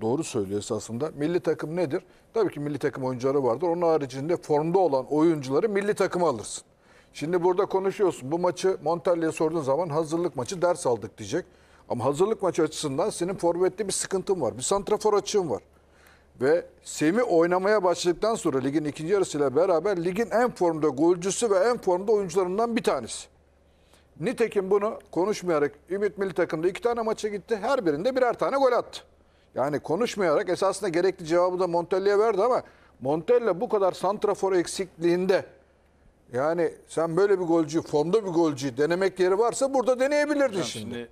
doğru söylüyor esasında. Milli takım nedir? Tabii ki milli takım oyuncuları vardır. Onun haricinde formda olan oyuncuları milli takıma alırsın. Şimdi burada konuşuyorsun. Bu maçı Montelli'ye sorduğun zaman hazırlık maçı ders aldık diyecek. Ama hazırlık maçı açısından senin forvetli bir sıkıntın var. Bir santrafor açığın var. Ve Semi oynamaya başladıktan sonra ligin ikinci yarısıyla beraber ligin en formda golcüsü ve en formda oyuncularından bir tanesi. Nitekim bunu konuşmayarak Ümit Milli Takım'da iki tane maça gitti. Her birinde birer tane gol attı. Yani konuşmayarak esasında gerekli cevabı da Montella'ya verdi ama Montella bu kadar santrafor eksikliğinde yani sen böyle bir golcü, formda bir golcü denemek yeri varsa burada deneyebilirdin şimdi. şimdi.